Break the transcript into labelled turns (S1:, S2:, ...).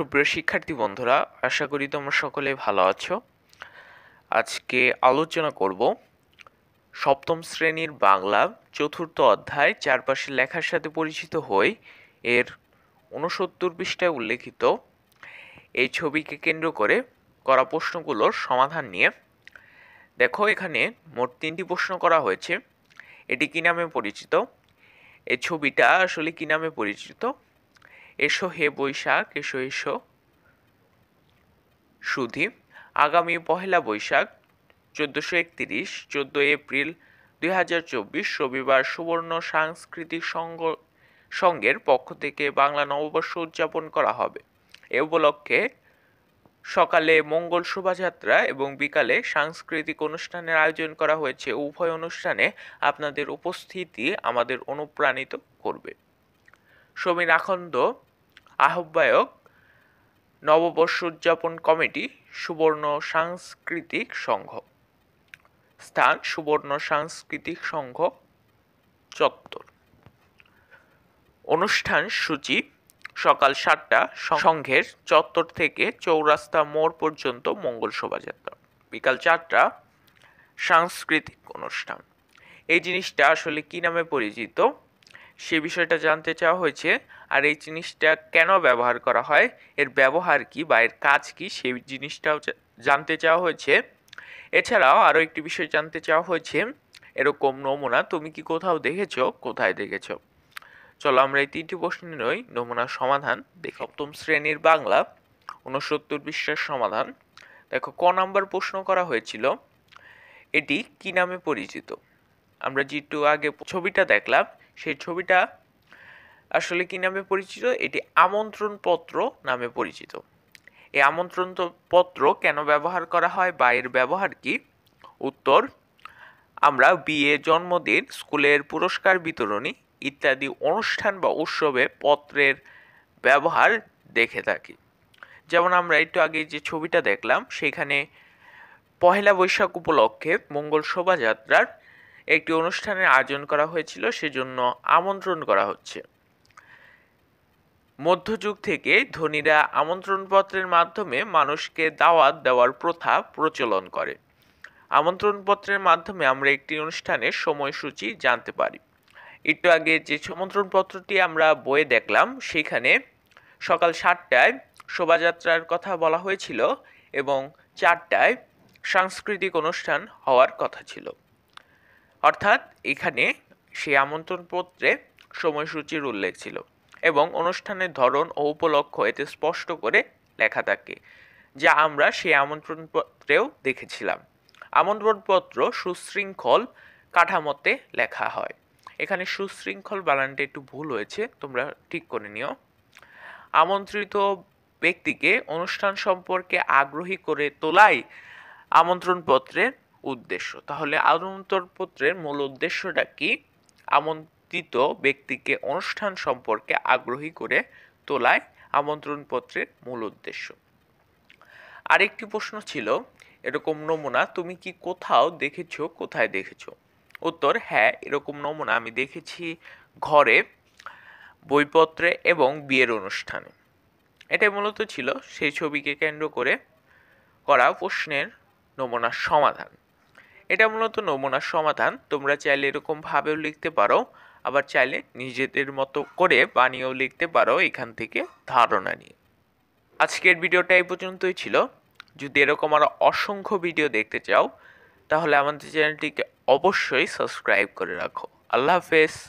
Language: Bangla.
S1: সুপ্রিয় শিক্ষার্থী বন্ধুরা আশা করি তোমরা সকলে ভালো আছো আজকে আলোচনা করব সপ্তম শ্রেণীর বাংলা চতুর্থ অধ্যায় চারপাশের লেখার সাথে পরিচিত হই এর ঊনসত্তর পৃষ্ঠায় উল্লেখিত এই ছবিকে কেন্দ্র করে করা প্রশ্নগুলোর সমাধান নিয়ে দেখো এখানে মোট তিনটি প্রশ্ন করা হয়েছে এটি কী নামে পরিচিত এই ছবিটা আসলে কী নামে পরিচিত এসো হে বৈশাখ এসো এসো সুধী আগামী পহেলা বৈশাখ চোদ্দোশো একত্রিশ চোদ্দো এপ্রিল দুই হাজার চব্বিশ রবিবার সুবর্ণ সাংস্কৃতিক সংঘ সংঘের পক্ষ থেকে বাংলা নববর্ষ উদযাপন করা হবে এ উপলক্ষে সকালে মঙ্গল শোভাযাত্রা এবং বিকালে সাংস্কৃতিক অনুষ্ঠানের আয়োজন করা হয়েছে উভয় অনুষ্ঠানে আপনাদের উপস্থিতি আমাদের অনুপ্রাণিত করবে সমীর আখন্দ আহ্বায়ক নববর্ষ উদযাপন কমিটি সুবর্ণ সাংস্কৃতিক সংঘ স্থান সুবর্ণ সাংস্কৃতিক সংঘ চত্বর অনুষ্ঠান সূচি সকাল সাতটা সংঘের চত্বর থেকে চৌরাস্তা মোড় পর্যন্ত মঙ্গল শোভাযাত্রা বিকাল চারটা সাংস্কৃতিক অনুষ্ঠান এই জিনিসটা আসলে কি নামে পরিচিত সে বিষয়টা জানতে চাওয়া হয়েছে আর এই জিনিসটা কেন ব্যবহার করা হয় এর ব্যবহার কি বা এর কাজ কি সেই জিনিসটাও জানতে চাওয়া হয়েছে এছাড়াও আরও একটি বিষয় জানতে চাওয়া হয়েছে এরকম নমুনা তুমি কি কোথাও দেখেছো কোথায় দেখেছ চলো আমরা এই তিনটি নই নমুনার সমাধান দেখি সপ্তম শ্রেণীর বাংলা উনসত্তর বিশ্বের সমাধান দেখো ক নাম্বার প্রশ্ন করা হয়েছিল এটি কি নামে পরিচিত আমরা যেটু আগে ছবিটা দেখলাম সেই ছবিটা আসলে কি নামে পরিচিত এটি আমন্ত্রণ পত্র নামে পরিচিত এই আমন্ত্রণ পত্র কেন ব্যবহার করা হয় বা এর ব্যবহার কি উত্তর আমরা বিয়ে জন্মদিন স্কুলের পুরস্কার বিতরণী ইত্যাদি অনুষ্ঠান বা উৎসবে পত্রের ব্যবহার দেখে থাকি যেমন আমরা একটু আগে যে ছবিটা দেখলাম সেখানে পহেলা বৈশাখ উপলক্ষে মঙ্গল শোভাযাত্রার একটি অনুষ্ঠানের আয়োজন করা হয়েছিল সেজন্য আমন্ত্রণ করা হচ্ছে মধ্যযুগ থেকে ধনীরা আমন্ত্রণপত্রের মাধ্যমে মানুষকে দাওয়াত দেওয়ার প্রথা প্রচলন করে আমন্ত্রণপত্রের মাধ্যমে আমরা একটি অনুষ্ঠানের সময়সূচি জানতে পারি একটু আগে যে আমন্ত্রণপত্রটি আমরা বয়ে দেখলাম সেখানে সকাল সাতটায় শোভাযাত্রার কথা বলা হয়েছিল এবং চারটায় সাংস্কৃতিক অনুষ্ঠান হওয়ার কথা ছিল অর্থাৎ এখানে সেই আমন্ত্রণপত্রে সময়সূচির উল্লেখ ছিল এবং অনুষ্ঠানের ধরন ও উপলক্ষ এতে স্পষ্ট করে লেখা থাকে যা আমরা সেই আমন্ত্রণপত্রেও দেখেছিলাম আমন্ত্রণপত্র সুশৃঙ্খল কাঠামোতে লেখা হয় এখানে সুশৃঙ্খল বানানটা একটু ভুল হয়েছে তোমরা ঠিক করে নিও আমন্ত্রিত ব্যক্তিকে অনুষ্ঠান সম্পর্কে আগ্রহী করে তোলাই আমন্ত্রণপত্রের উদ্দেশ্য তাহলে আমন্ত্রণপত্রের মূল উদ্দেশ্যটা কি আমন্ত্রিত ব্যক্তিকে অনুষ্ঠান সম্পর্কে আগ্রহী করে তোলায় আমন্ত্রণপত্রের মূল উদ্দেশ্য আরেকটি প্রশ্ন ছিল এরকম নমুনা তুমি কি কোথাও দেখেছ কোথায় দেখেছো উত্তর হ্যাঁ এরকম নমুনা আমি দেখেছি ঘরে বইপত্রে এবং বিয়ের অনুষ্ঠানে এটাই মূলত ছিল সেই ছবিকে কেন্দ্র করে করা প্রশ্নের নমুনার সমাধান এটা মূলত নমুনার সমাধান তোমরা চাইলে এরকমভাবেও লিখতে পারো আবার চাইলে নিজেদের মতো করে বানিয়েও লিখতে পারো এখান থেকে ধারণা নিয়ে আজকের ভিডিওটা এই পর্যন্তই ছিল যদি এরকম আরও অসংখ্য ভিডিও দেখতে চাও তাহলে আমাদের চ্যানেলটিকে অবশ্যই সাবস্ক্রাইব করে রাখো আল্লাহ হাফেজ